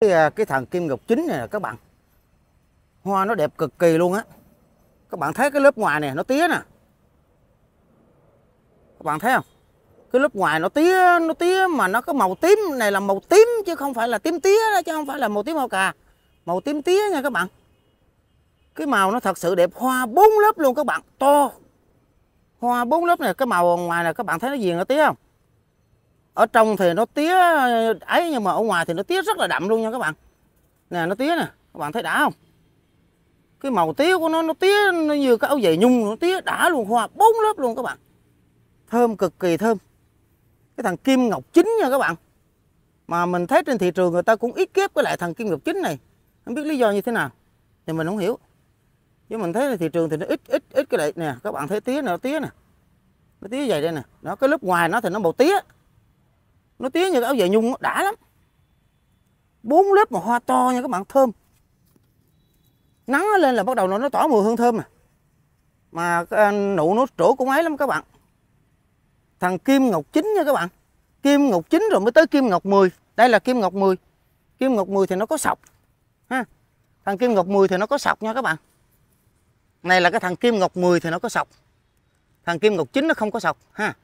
cái, à, cái thằng kim ngọc chính này các bạn hoa nó đẹp cực kỳ luôn á các bạn thấy cái lớp ngoài này nó tía nè các bạn thấy không cái lớp ngoài nó tía nó tía mà nó có màu tím này là màu tím chứ không phải là tím tía đó chứ không phải là màu tím màu cà màu tím tía nha các bạn cái màu nó thật sự đẹp hoa bốn lớp luôn các bạn to hoa bốn lớp này cái màu ngoài này các bạn thấy nó gì nó tía không ở trong thì nó tía ấy nhưng mà ở ngoài thì nó tía rất là đậm luôn nha các bạn nè nó tía nè các bạn thấy đã không cái màu tía của nó nó tía nó như cái áo dày nhung nó tía đã luôn hoa bốn lớp luôn các bạn thơm cực kỳ thơm cái thằng kim ngọc chính nha các bạn mà mình thấy trên thị trường người ta cũng ít ghép với lại thằng kim ngọc chính này không biết lý do như thế nào thì mình không hiểu chứ mình thấy là thị trường thì nó ít ít ít cái lại nè các bạn thấy tía nè tía nè nó tía dày đây nè nó cái lớp ngoài nó thì nó màu tía nó tía như cái áo dài nhung nó đã lắm bốn lớp mà hoa to nha các bạn thơm nắng nó lên là bắt đầu nó, nó tỏa mùi hương thơm nè mà nụ nó trổ cũng ấy lắm các bạn thằng kim ngọc chín nha các bạn kim ngọc chín rồi mới tới kim ngọc 10 đây là kim ngọc 10 kim ngọc 10 thì nó có sọc ha thằng kim ngọc 10 thì nó có sọc nha các bạn này là cái thằng kim ngọc 10 thì nó có sọc thằng kim ngọc chín nó không có sọc ha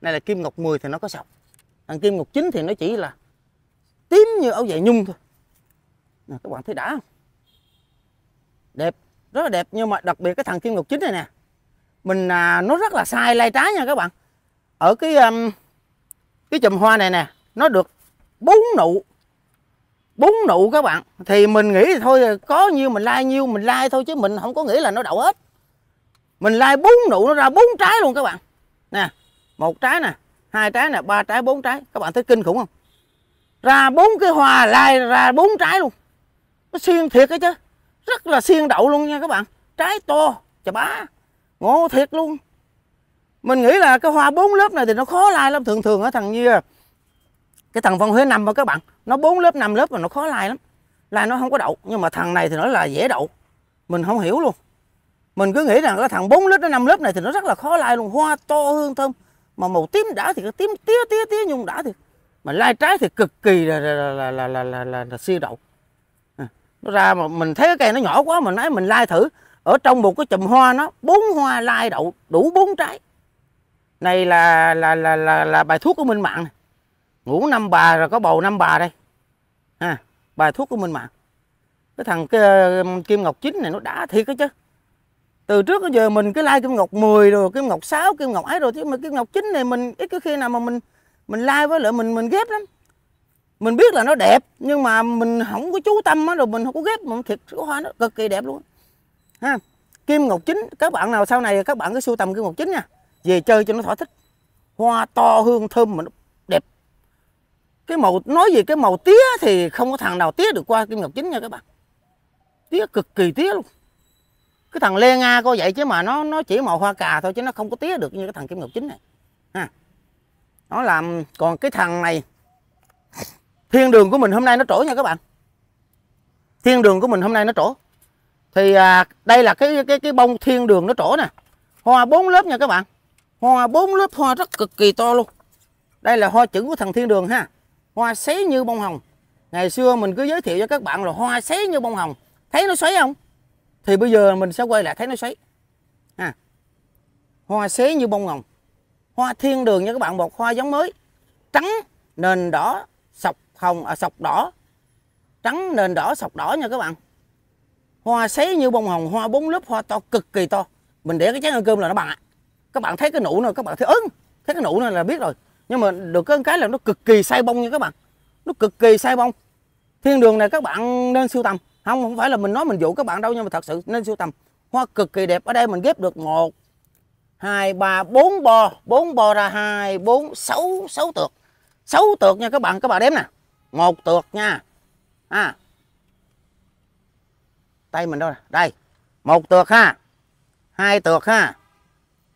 này là kim ngọc 10 thì nó có sọc Hàng kim ngọc chính thì nó chỉ là tím như áo dài nhung thôi. Nè, các bạn thấy đã không? Đẹp, rất là đẹp nhưng mà đặc biệt cái thằng kim ngọc chính này nè. Mình à, nó rất là sai lai trái nha các bạn. Ở cái um, cái chùm hoa này nè, nó được bốn nụ. Bốn nụ các bạn. Thì mình nghĩ thì thôi có nhiêu mình lai nhiêu mình lai thôi chứ mình không có nghĩ là nó đậu hết. Mình lai bốn nụ nó ra bốn trái luôn các bạn. Nè, một trái nè, hai trái nè ba trái bốn trái các bạn thấy kinh khủng không ra bốn cái hòa lại ra bốn trái luôn nó xiên thiệt ấy chứ rất là xiên đậu luôn nha các bạn trái to chà bá ngộ thiệt luôn mình nghĩ là cái hoa bốn lớp này thì nó khó lai lắm thường thường ở thằng như cái thằng phân huế năm mà các bạn nó bốn lớp năm lớp mà nó khó lai lắm lai nó không có đậu nhưng mà thằng này thì nó là dễ đậu mình không hiểu luôn mình cứ nghĩ rằng cái thằng bốn lớp đến năm lớp này thì nó rất là khó lai luôn hoa to hương thơm mà màu tím đã thì tím tía tía tía nhung đã thì mà lai trái thì cực kỳ là là là là là, là, là, là, là siêu đậu à, nó ra mà mình thấy cái cây nó nhỏ quá mình nói mình lai thử ở trong một cái chùm hoa nó bốn hoa lai đậu đủ bốn trái này là là là là, là bài thuốc của minh mạng này. ngủ năm bà rồi có bầu năm bà đây à, bài thuốc của minh mạng cái thằng cái, kim ngọc chính này nó đã thiệt cái chứ từ trước tới giờ mình cứ lai like kim ngọc 10 rồi kim ngọc 6 kim ngọc ấy rồi chứ mà kim ngọc 9 này mình ít cái khi nào mà mình mình lai like với lại mình mình ghép lắm mình biết là nó đẹp nhưng mà mình không có chú tâm á rồi mình không có ghép mà thiệt cái hoa nó cực kỳ đẹp luôn ha kim ngọc chính các bạn nào sau này các bạn cứ sưu tầm kim ngọc chính nha về chơi cho nó thỏa thích hoa to hương thơm mà nó đẹp cái màu nói về cái màu tía thì không có thằng nào tía được qua kim ngọc chính nha các bạn tía cực kỳ tía luôn cái thằng lê nga coi vậy chứ mà nó nó chỉ màu hoa cà thôi chứ nó không có tía được như cái thằng kim ngọc chính này ha nó làm còn cái thằng này thiên đường của mình hôm nay nó trổ nha các bạn thiên đường của mình hôm nay nó trổ thì à, đây là cái cái cái bông thiên đường nó trổ nè hoa bốn lớp nha các bạn hoa bốn lớp hoa rất cực kỳ to luôn đây là hoa chữ của thằng thiên đường ha hoa sấy như bông hồng ngày xưa mình cứ giới thiệu cho các bạn là hoa sấy như bông hồng thấy nó xoáy không thì bây giờ mình sẽ quay lại thấy nó xoáy à, hoa xế như bông hồng hoa thiên đường nha các bạn một hoa giống mới trắng nền đỏ sọc hồng à, sọc đỏ trắng nền đỏ sọc đỏ nha các bạn hoa xế như bông hồng hoa bốn lớp hoa to cực kỳ to mình để cái chén ăn cơm là nó bằng ạ các bạn thấy cái nụ nè các bạn thấy ớn thấy cái nụ nè là biết rồi nhưng mà được cái cái là nó cực kỳ sai bông nha các bạn nó cực kỳ sai bông thiên đường này các bạn nên sưu tầm không không phải là mình nói mình dụ các bạn đâu nhưng mà thật sự nên sưu tầm hoa cực kỳ đẹp ở đây mình ghép được một hai ba bốn bò bốn bò ra hai bốn sáu sáu tược sáu tược nha các bạn các bạn đếm nè một tược nha à tay mình đâu nè đây một tược ha hai tược ha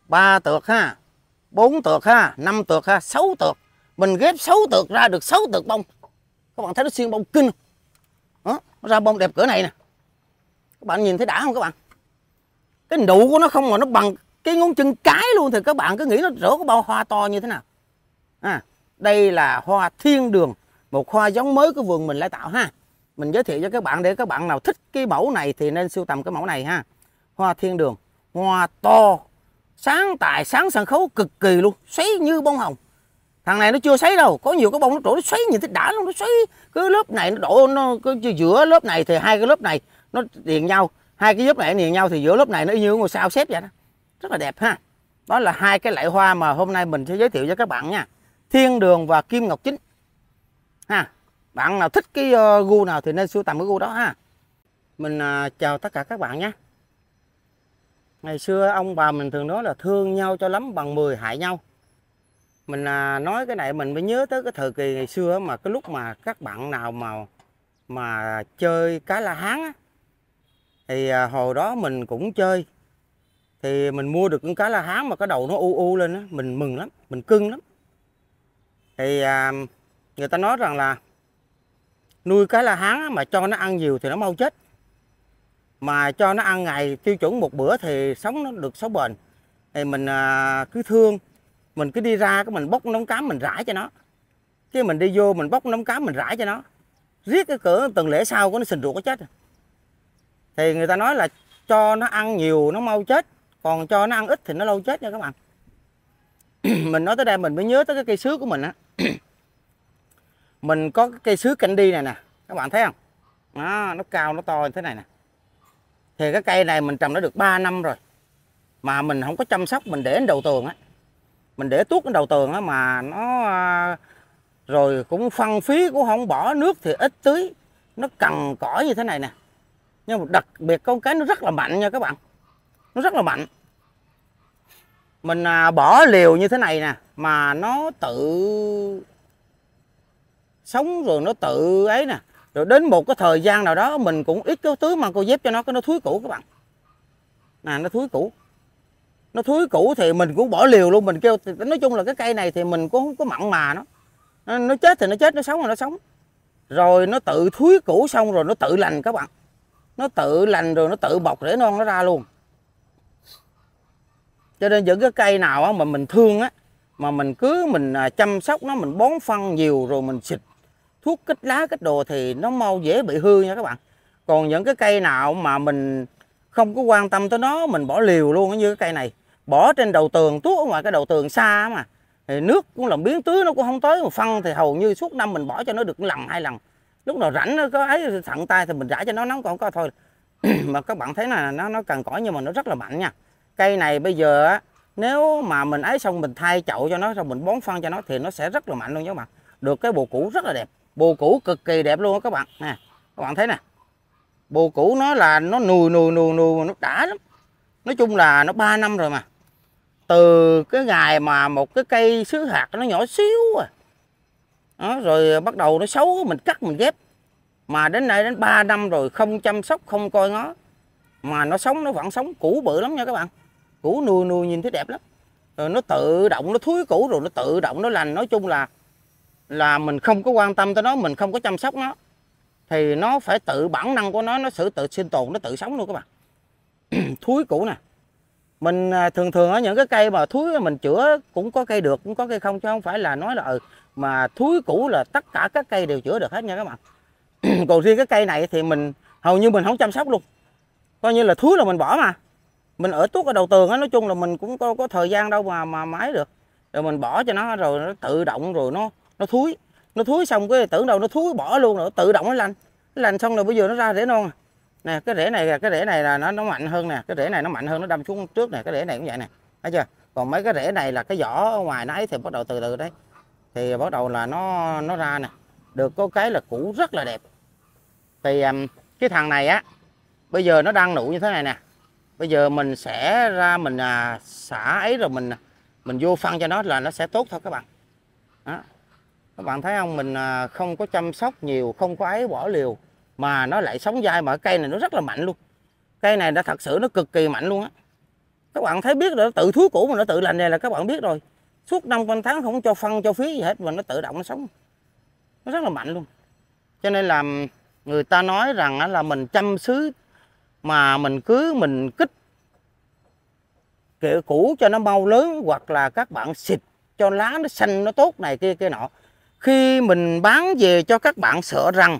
ba tược ha bốn tược ha năm tược ha sáu tược mình ghép sáu tược ra được sáu tược bông các bạn thấy nó xuyên bông kinh đó, nó ra bông đẹp cỡ này nè các bạn nhìn thấy đã không các bạn cái nụ của nó không mà nó bằng cái ngón chân cái luôn thì các bạn cứ nghĩ nó rỡ có bao hoa to như thế nào à, đây là hoa thiên đường một hoa giống mới của vườn mình lại tạo ha mình giới thiệu cho các bạn để các bạn nào thích cái mẫu này thì nên sưu tầm cái mẫu này ha hoa thiên đường hoa to sáng tài sáng sân khấu cực kỳ luôn xoáy như bông hồng thằng này nó chưa xoáy đâu có nhiều cái bông nó trổ nó xoáy nhìn thấy đã luôn nó xoáy cứ lớp này nó đổ nó cứ giữa lớp này thì hai cái lớp này nó liền nhau hai cái lớp này liền nhau thì giữa lớp này nó như ngôi sao xếp vậy đó rất là đẹp ha đó là hai cái loại hoa mà hôm nay mình sẽ giới thiệu cho các bạn nha thiên đường và kim ngọc chính ha bạn nào thích cái uh, gu nào thì nên sưu tầm cái gu đó ha mình uh, chào tất cả các bạn nhé ngày xưa ông bà mình thường nói là thương nhau cho lắm bằng 10 hại nhau mình à, nói cái này mình mới nhớ tới cái thời kỳ ngày xưa mà cái lúc mà các bạn nào mà mà chơi cá la hán á, thì à, hồi đó mình cũng chơi thì mình mua được con cá la hán mà cái đầu nó u u lên á mình mừng lắm mình cưng lắm thì à, người ta nói rằng là nuôi cá la hán á, mà cho nó ăn nhiều thì nó mau chết mà cho nó ăn ngày tiêu chuẩn một bữa thì sống nó được sáu bền thì mình à, cứ thương mình cứ đi ra cái mình bóc nóng cám mình rải cho nó chứ mình đi vô mình bóc nóng cám mình rải cho nó riết cái cửa tuần lễ sau của nó sình ruột nó chết thì người ta nói là cho nó ăn nhiều nó mau chết còn cho nó ăn ít thì nó lâu chết nha các bạn mình nói tới đây mình mới nhớ tới cái cây sứa của mình á mình có cái cây sứa canh đi này nè các bạn thấy không nó nó cao nó to như thế này nè thì cái cây này mình trồng nó được 3 năm rồi mà mình không có chăm sóc mình để đến đầu tường á mình để tuốt cái đầu tường á mà nó à, rồi cũng phân phí cũng không bỏ nước thì ít tưới nó cần cỏ như thế này nè nhưng mà đặc biệt con cái nó rất là mạnh nha các bạn nó rất là mạnh mình à, bỏ liều như thế này nè mà nó tự sống rồi nó tự ấy nè rồi đến một cái thời gian nào đó mình cũng ít cái tưới mà cô dép cho nó cái nó thúi cũ các bạn nè nó thúi cũ nó thúi cũ thì mình cũng bỏ liều luôn mình kêu thì nói chung là cái cây này thì mình cũng không có mặn mà nó nó, chết thì nó chết nó sống là nó sống rồi nó tự thúi cũ xong rồi nó tự lành các bạn nó tự lành rồi nó tự bọc rễ non nó ra luôn cho nên những cái cây nào mà mình thương á mà mình cứ mình à, chăm sóc nó mình bón phân nhiều rồi mình xịt thuốc kích lá kích đồ thì nó mau dễ bị hư nha các bạn còn những cái cây nào mà mình không có quan tâm tới nó mình bỏ liều luôn như cái cây này bỏ trên đầu tường tuốt ở ngoài cái đầu tường xa mà thì nước cũng làm biến tưới nó cũng không tới mà phân thì hầu như suốt năm mình bỏ cho nó được lần hai lần lúc nào rảnh nó có ấy thận tay thì mình rải cho nó nóng còn có thôi mà các bạn thấy là nó nó cần cỏi nhưng mà nó rất là mạnh nha cây này bây giờ á nếu mà mình ấy xong mình thay chậu cho nó xong mình bón phân cho nó thì nó sẽ rất là mạnh luôn nhớ bạn được cái bồ cũ rất là đẹp bồ cũ cực kỳ đẹp luôn các bạn nè các bạn thấy nè bồ cũ nó là nó nùi nùi nùi nùi nó đã lắm nói chung là nó 3 năm rồi mà từ cái ngày mà một cái cây sứ hạt nó nhỏ xíu à đó, rồi bắt đầu nó xấu mình cắt mình ghép mà đến nay đến 3 năm rồi không chăm sóc không coi nó mà nó sống nó vẫn sống cũ bự lắm nha các bạn cũ nuôi nuôi nhìn thấy đẹp lắm rồi nó tự động nó thúi cũ rồi nó tự động nó lành nói chung là là mình không có quan tâm tới nó mình không có chăm sóc nó thì nó phải tự bản năng của nó nó sự tự sinh tồn nó tự sống luôn các bạn thúi cũ nè mình à, thường thường ở những cái cây mà thúi mình chữa cũng có cây được cũng có cây không chứ không phải là nói là ừ mà thúi cũ là tất cả các cây đều chữa được hết nha các bạn còn riêng cái cây này thì mình hầu như mình không chăm sóc luôn coi như là thúi là mình bỏ mà mình ở tuốt ở đầu tường á nói chung là mình cũng có có thời gian đâu mà mà máy được rồi mình bỏ cho nó rồi nó tự động rồi nó nó thúi nó thúi xong cái tưởng đâu nó thúi bỏ luôn rồi tự động nó lành nó lành xong rồi bây giờ nó ra rễ non à nè cái rễ này cái rễ này là nó nó mạnh hơn nè cái rễ này nó mạnh hơn nó đâm xuống trước nè cái rễ này cũng vậy nè thấy chưa còn mấy cái rễ này là cái vỏ ngoài nãy thì bắt đầu từ từ đấy thì bắt đầu là nó nó ra nè được có cái là củ rất là đẹp thì cái thằng này á bây giờ nó đang nụ như thế này nè bây giờ mình sẽ ra mình à, xả ấy rồi mình à, mình vô phân cho nó là nó sẽ tốt thôi các bạn đó. các bạn thấy không mình à, không có chăm sóc nhiều không có ấy bỏ liều mà nó lại sống dai mà cây này nó rất là mạnh luôn cây này đã thật sự nó cực kỳ mạnh luôn á các bạn thấy biết rồi nó tự thuốc cũ mà nó tự lành này là các bạn biết rồi suốt năm quanh tháng không cho phân cho phí gì hết mà nó tự động nó sống nó rất là mạnh luôn cho nên là người ta nói rằng là mình chăm sứ mà mình cứ mình kích kiểu cũ cho nó mau lớn hoặc là các bạn xịt cho lá nó xanh nó tốt này kia kia nọ khi mình bán về cho các bạn sợ rằng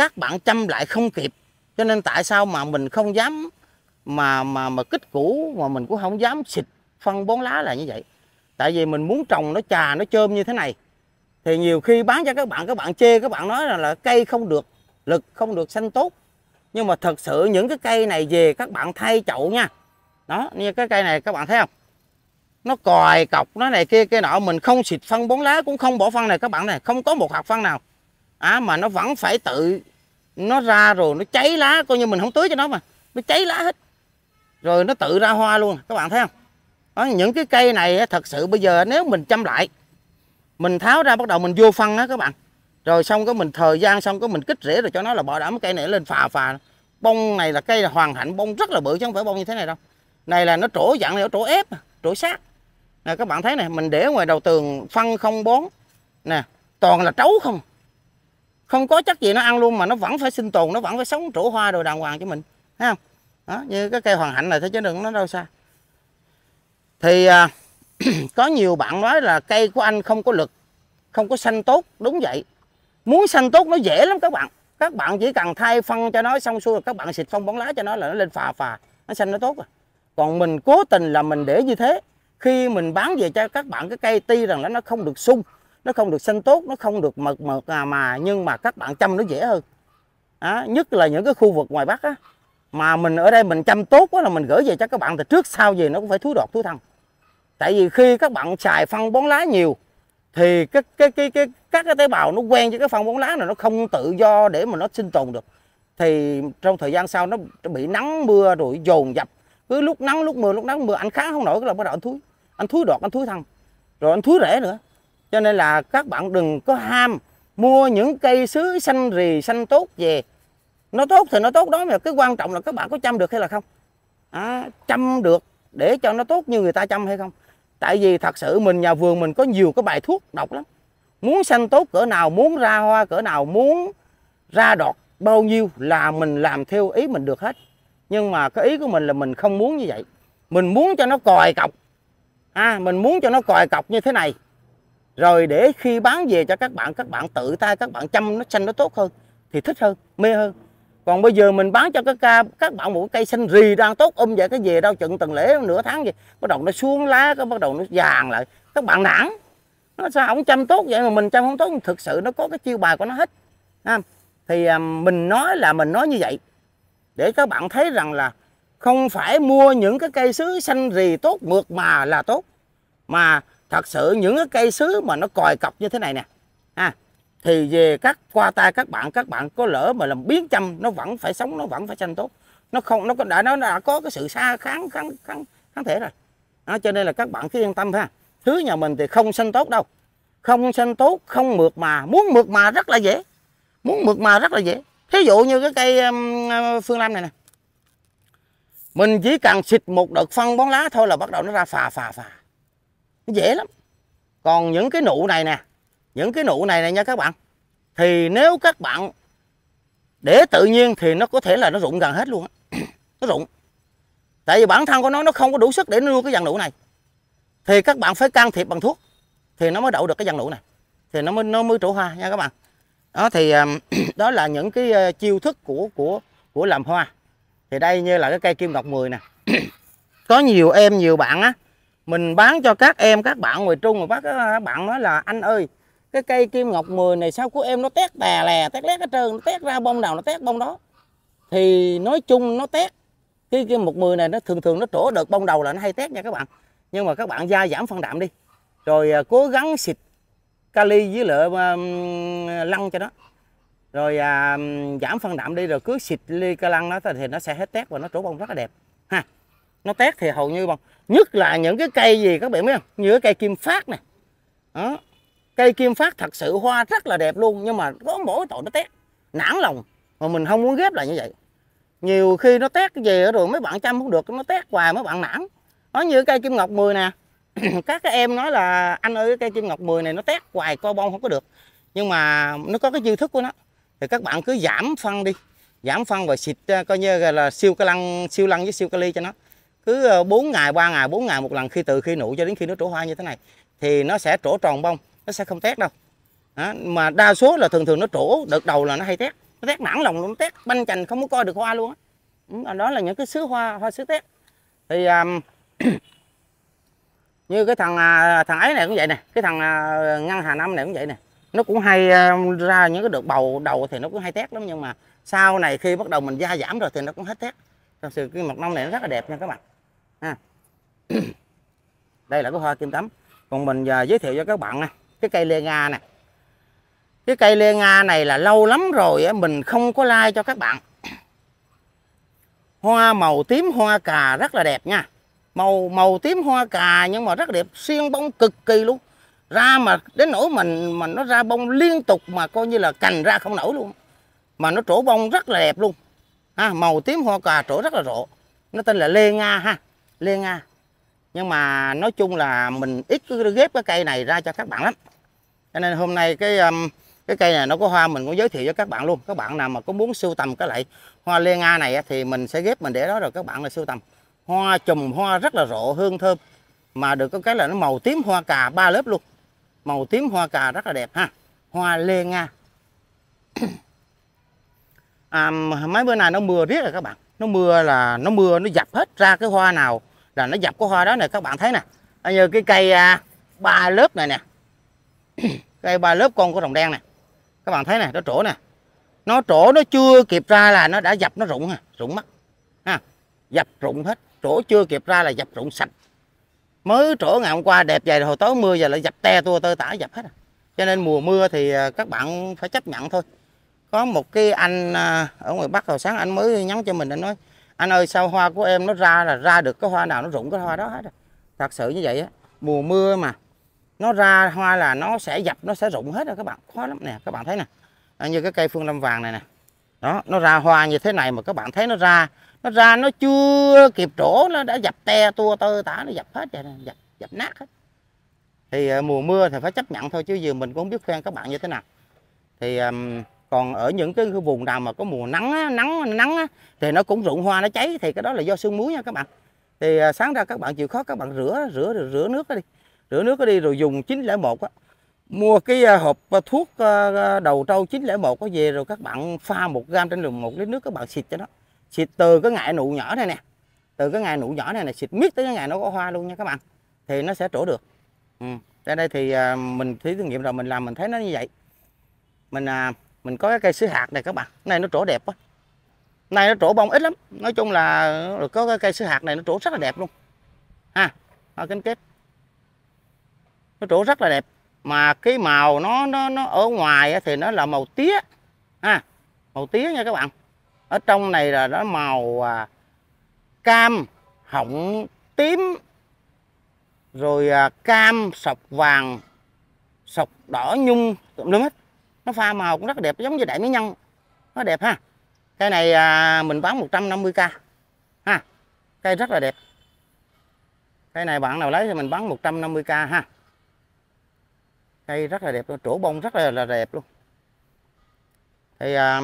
các bạn chăm lại không kịp cho nên tại sao mà mình không dám mà mà mà kích cũ mà mình cũng không dám xịt phân bón lá là như vậy tại vì mình muốn trồng nó trà nó chôm như thế này thì nhiều khi bán cho các bạn các bạn chê các bạn nói là, là cây không được lực không được xanh tốt nhưng mà thật sự những cái cây này về các bạn thay chậu nha đó như cái cây này các bạn thấy không nó còi cọc nó này kia kia nọ mình không xịt phân bón lá cũng không bỏ phân này các bạn này không có một hạt phân nào à, mà nó vẫn phải tự nó ra rồi nó cháy lá coi như mình không tưới cho nó mà nó cháy lá hết rồi nó tự ra hoa luôn các bạn thấy không đó, những cái cây này thật sự bây giờ nếu mình chăm lại mình tháo ra bắt đầu mình vô phân á các bạn rồi xong có mình thời gian xong có mình kích rễ rồi cho nó là bỏ đảm cây này lên phà phà bông này là cây là hoàn hạnh bông rất là bự chứ không phải bông như thế này đâu này là nó trổ dạng này nó trổ ép trổ sát nè các bạn thấy này mình để ngoài đầu tường phân không bón nè toàn là trấu không không có chất gì nó ăn luôn mà nó vẫn phải sinh tồn nó vẫn phải sống trổ hoa rồi đàng hoàng cho mình thấy không đó, như cái cây hoàng hạnh này thôi chứ đừng nó đâu xa thì à, có nhiều bạn nói là cây của anh không có lực không có xanh tốt đúng vậy muốn xanh tốt nó dễ lắm các bạn các bạn chỉ cần thay phân cho nó xong xuôi các bạn xịt phân bón lá cho nó là nó lên phà phà nó xanh nó tốt rồi à. còn mình cố tình là mình để như thế khi mình bán về cho các bạn cái cây ti rằng là nó không được sung nó không được xanh tốt nó không được mật mật à, mà nhưng mà các bạn chăm nó dễ hơn à, nhất là những cái khu vực ngoài bắc á mà mình ở đây mình chăm tốt quá là mình gửi về cho các bạn thì trước sau gì nó cũng phải thúi đọt thúi thân tại vì khi các bạn xài phân bón lá nhiều thì cái cái cái cái các cái tế bào nó quen với cái phân bón lá này nó không tự do để mà nó sinh tồn được thì trong thời gian sau nó bị nắng mưa rồi dồn dập cứ lúc nắng lúc mưa lúc nắng mưa anh kháng không nổi cái là bắt đầu anh thúi anh thúi đọt anh thúi thân rồi anh thúi rễ nữa cho nên là các bạn đừng có ham mua những cây sứ xanh rì xanh tốt về nó tốt thì nó tốt đó mà cái quan trọng là các bạn có chăm được hay là không à, chăm được để cho nó tốt như người ta chăm hay không tại vì thật sự mình nhà vườn mình có nhiều cái bài thuốc độc lắm muốn xanh tốt cỡ nào muốn ra hoa cỡ nào muốn ra đọt bao nhiêu là mình làm theo ý mình được hết nhưng mà cái ý của mình là mình không muốn như vậy mình muốn cho nó còi cọc à mình muốn cho nó còi cọc như thế này rồi để khi bán về cho các bạn các bạn tự tay các bạn chăm nó xanh nó tốt hơn thì thích hơn mê hơn còn bây giờ mình bán cho các ca các bạn một cây xanh rì đang tốt ôm um về cái về đâu chừng tuần lễ nửa tháng gì bắt đầu nó xuống lá cái bắt đầu nó vàng lại các bạn nản nó sao không chăm tốt vậy mà mình chăm không tốt thực sự nó có cái chiêu bài của nó hết không? thì à, mình nói là mình nói như vậy để các bạn thấy rằng là không phải mua những cái cây sứ xanh rì tốt mượt mà là tốt mà thật sự những cái cây sứ mà nó còi cọc như thế này nè ha thì về các qua tay các bạn các bạn có lỡ mà làm biến châm nó vẫn phải sống nó vẫn phải xanh tốt nó không nó đã nó đã có cái sự xa kháng kháng kháng kháng thể rồi đó, cho nên là các bạn cứ yên tâm ha thứ nhà mình thì không xanh tốt đâu không xanh tốt không mượt mà muốn mượt mà rất là dễ muốn mượt mà rất là dễ thí dụ như cái cây um, phương lam này nè mình chỉ cần xịt một đợt phân bón lá thôi là bắt đầu nó ra phà phà phà dễ lắm còn những cái nụ này nè những cái nụ này này nha các bạn thì nếu các bạn để tự nhiên thì nó có thể là nó rụng gần hết luôn nó rụng tại vì bản thân của nó nó không có đủ sức để nuôi cái dàn nụ này thì các bạn phải can thiệp bằng thuốc thì nó mới đậu được cái dàn nụ này thì nó mới nó mới trổ hoa nha các bạn đó thì à, đó là những cái à, chiêu thức của của của làm hoa thì đây như là cái cây kim ngọc mười nè có nhiều em nhiều bạn á mình bán cho các em các bạn ngoài trung rồi bác các bạn nói là anh ơi cái cây kim ngọc 10 này sao của em nó tét tè lè tét lét hết trơn nó tét ra bông nào nó tét bông đó thì nói chung nó tét cái kim một mười này nó thường thường nó trổ được bông đầu là nó hay tét nha các bạn nhưng mà các bạn gia giảm phân đạm đi rồi à, cố gắng xịt kali với lựa à, lăng cho nó rồi à, giảm phân đạm đi rồi cứ xịt ly ca lăng nó thì nó sẽ hết tét và nó trổ bông rất là đẹp ha nó tét thì hầu như bằng nhất là những cái cây gì các bạn biết không như cái cây kim phát này đó cây kim phát thật sự hoa rất là đẹp luôn nhưng mà có mỗi tội nó tét nản lòng mà mình không muốn ghép lại như vậy nhiều khi nó tét cái gì rồi mấy bạn chăm không được nó tét hoài mấy bạn nản nó như cây kim ngọc 10 nè các cái em nói là anh ơi cây kim ngọc 10 này nó tét hoài co bông không có được nhưng mà nó có cái chiêu thức của nó thì các bạn cứ giảm phân đi giảm phân và xịt à, coi như là siêu ca lăng siêu lăng với siêu kali cho nó cứ 4 ờ, ngày 3 ngày 4 ngày một lần khi từ khi nụ cho đến khi nó trổ hoa như thế này thì nó sẽ trổ tròn bông nó sẽ không tét đâu đó. mà đa số là thường thường nó trổ đợt đầu là nó hay tét nó tét nản lòng luôn nó tét banh chành không có coi được hoa luôn đó, ừ, đó là những cái sứ hoa hoa sứ tét thì um, như cái thằng à, thằng ấy này cũng vậy nè cái thằng à, ngăn hà năm này cũng vậy nè nó cũng hay ra những cái đợt bầu đầu thì nó cũng hay tét lắm nhưng mà sau này khi bắt đầu mình gia giảm rồi thì nó cũng hết tét thật sự cái mặt nông này nó rất là đẹp nha các bạn ha đây là cái hoa kim tấm còn mình giờ giới thiệu cho các bạn nè cái cây lê nga nè cái cây lê nga này là lâu lắm rồi mình không có like cho các bạn hoa màu tím hoa cà rất là đẹp nha màu màu tím hoa cà nhưng mà rất đẹp xuyên bông cực kỳ luôn ra mà đến nỗi mình mà nó ra bông liên tục mà coi như là cành ra không nổi luôn mà nó trổ bông rất là đẹp luôn ha, màu tím hoa cà trổ rất là rộ nó tên là lê nga ha lê nga nhưng mà nói chung là mình ít ghép cái cây này ra cho các bạn lắm cho nên hôm nay cái um, cái cây này nó có hoa mình cũng giới thiệu cho các bạn luôn các bạn nào mà có muốn sưu tầm cái loại hoa lê nga này thì mình sẽ ghép mình để đó rồi các bạn là sưu tầm hoa chùm hoa rất là rộ hương thơm mà được có cái là nó màu tím hoa cà ba lớp luôn màu tím hoa cà rất là đẹp ha hoa lê nga à, mấy bữa nay nó mưa riết rồi các bạn nó mưa là nó mưa nó dập hết ra cái hoa nào là nó dập cái hoa đó này các bạn thấy nè à, như cái cây à, ba lớp này nè cây ba lớp con của rồng đen nè các bạn thấy nè nó trổ nè nó trổ nó chưa kịp ra là nó đã dập nó rụng rụng mất ha dập rụng hết trổ chưa kịp ra là dập rụng sạch mới trổ ngày hôm qua đẹp vậy hồi tối mưa giờ lại dập te tua tơ tả dập hết à. cho nên mùa mưa thì à, các bạn phải chấp nhận thôi có một cái anh à, ở ngoài Bắc hồi sáng anh mới nhắn cho mình anh nói anh ơi sao hoa của em nó ra là ra được cái hoa nào nó rụng cái hoa đó hết rồi. À? thật sự như vậy á mùa mưa mà nó ra hoa là nó sẽ dập nó sẽ rụng hết rồi các bạn khó lắm nè các bạn thấy nè à, như cái cây phương lâm vàng này nè đó nó ra hoa như thế này mà các bạn thấy nó ra nó ra nó chưa kịp trổ nó đã dập te tua tơ tả nó dập hết rồi dập dập nát hết thì à, mùa mưa thì phải chấp nhận thôi chứ giờ mình cũng không biết khoan các bạn như thế nào thì à, còn ở những cái vùng nào mà có mùa nắng nắng nắng thì nó cũng rụng hoa nó cháy thì cái đó là do sương muối nha các bạn thì à, sáng ra các bạn chịu khó các bạn rửa rửa rửa nước đó đi rửa nước đó đi rồi dùng 901 á mua cái à, hộp à, thuốc đầu trâu 901 có về rồi các bạn pha một gram trên đường một lít nước các bạn xịt cho nó xịt từ cái ngại nụ nhỏ này nè từ cái ngại nụ nhỏ này nè xịt miết tới cái ngại nó có hoa luôn nha các bạn thì nó sẽ trổ được ừ. ra đây thì mình thí thử nghiệm rồi mình làm mình thấy nó như vậy mình à, mình có cái cây sứ hạt này các bạn này nó trổ đẹp quá này nó trổ bông ít lắm nói chung là có cái cây sứ hạt này nó trổ rất là đẹp luôn ha à, cánh kết nó trổ rất là đẹp mà cái màu nó nó nó ở ngoài thì nó là màu tía ha à, màu tía nha các bạn ở trong này là nó màu à, cam hồng tím rồi à, cam sọc vàng sọc đỏ nhung lắm hết nó pha màu cũng rất đẹp giống như đại mỹ nhân nó đẹp ha cây này à, mình bán 150k ha cây rất là đẹp cây này bạn nào lấy thì mình bán 150k ha cây rất là đẹp luôn trổ bông rất là, là đẹp luôn thì à,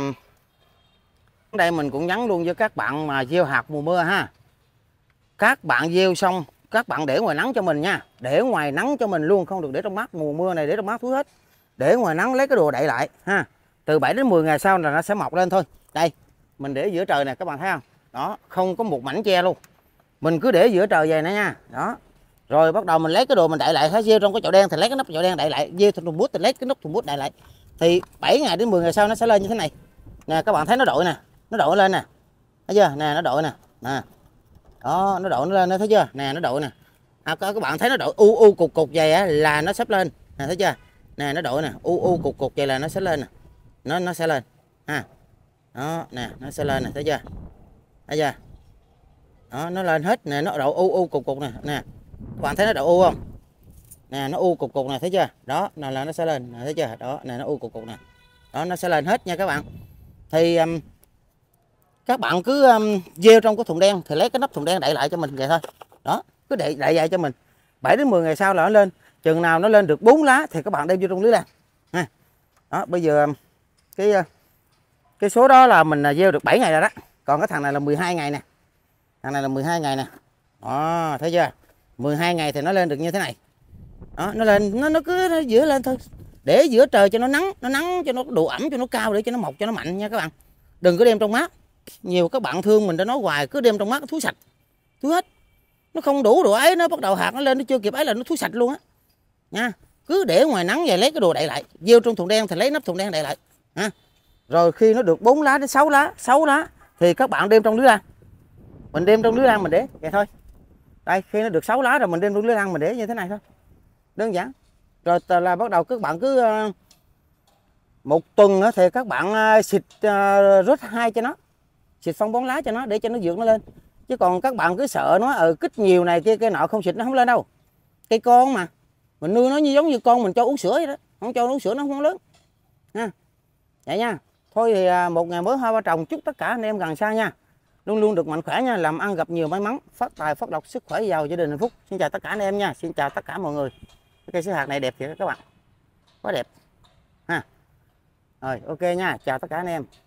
đây mình cũng nhắn luôn với các bạn mà gieo hạt mùa mưa ha các bạn gieo xong các bạn để ngoài nắng cho mình nha để ngoài nắng cho mình luôn không được để trong mát mùa mưa này để trong mát thứ hết để ngoài nắng lấy cái đồ đậy lại ha từ 7 đến 10 ngày sau là nó sẽ mọc lên thôi đây mình để giữa trời nè các bạn thấy không đó không có một mảnh che luôn mình cứ để giữa trời vậy nữa nha đó rồi bắt đầu mình lấy cái đồ mình đậy lại thấy dê trong cái chậu đen thì lấy cái nắp chậu đen đậy lại dê thùng bút thì lấy cái nắp thùng bút đậy lại thì 7 ngày đến 10 ngày sau nó sẽ lên như thế này nè các bạn thấy nó đội nè nó đội lên nè thấy chưa nè nó đội nè nè đó nó đội nó lên nó thấy chưa nè nó đội nè à, các bạn thấy nó đội u u cục cục vậy á là nó sắp lên nè thấy chưa nè nó đổi nè u u cục cục vậy là nó sẽ lên nè nó nó sẽ lên ha đó nè nó sẽ lên nè thấy chưa thấy chưa đó nó lên hết nè nó đậu u u cục cục nè nè các bạn thấy nó đậu u không nè nó u cục cục nè thấy chưa đó nè là nó sẽ lên nè, thấy chưa đó nè nó u cục cục nè đó nó sẽ lên hết nha các bạn thì um, các bạn cứ um, gieo trong cái thùng đen thì lấy cái nắp thùng đen đậy lại cho mình vậy thôi đó cứ đậy đậy lại cho mình 7 đến 10 ngày sau là nó lên chừng nào nó lên được bốn lá thì các bạn đem vô trong lưới lan ha. đó bây giờ um, cái uh, cái số đó là mình à, gieo được 7 ngày rồi đó còn cái thằng này là 12 ngày nè thằng này là 12 ngày nè đó thấy chưa 12 ngày thì nó lên được như thế này đó, nó lên nó nó cứ nó giữa lên thôi để giữa trời cho nó nắng nó nắng cho nó đủ ẩm cho nó cao để cho nó mọc cho nó mạnh nha các bạn đừng có đem trong mát nhiều các bạn thương mình đã nói hoài cứ đem trong mát thúi sạch thúi hết nó không đủ độ ấy nó bắt đầu hạt nó lên nó chưa kịp ấy là nó thúi sạch luôn á nha cứ để ngoài nắng về lấy cái đồ đậy lại gieo trong thùng đen thì lấy nắp thùng đen đậy lại ha. rồi khi nó được 4 lá đến 6 lá 6 lá thì các bạn đem trong lưới ăn, mình đem trong lưới ăn mình để vậy thôi đây khi nó được 6 lá rồi mình đem trong lưới ăn mình để như thế này thôi đơn giản rồi là bắt đầu các bạn cứ ờ, một tuần thì các bạn ờ, xịt ờ, rút hai cho nó xịt phân bón lá cho nó để cho nó dưỡng nó lên chứ còn các bạn cứ sợ nó ở kích nhiều này kia cái nọ không xịt nó không lên đâu cây con mà mình nuôi nó như giống như con mình cho uống sữa vậy đó không cho nó uống sữa nó không lớn ha vậy nha thôi thì à, một ngày mới hoa ba trồng chúc tất cả anh em gần xa nha luôn luôn được mạnh khỏe nha làm ăn gặp nhiều may mắn phát tài phát lộc sức khỏe giàu gia đình hạnh phúc xin chào tất cả anh em nha xin chào tất cả mọi người cây sữa hạt này đẹp thiệt các bạn quá đẹp ha rồi ok nha chào tất cả anh em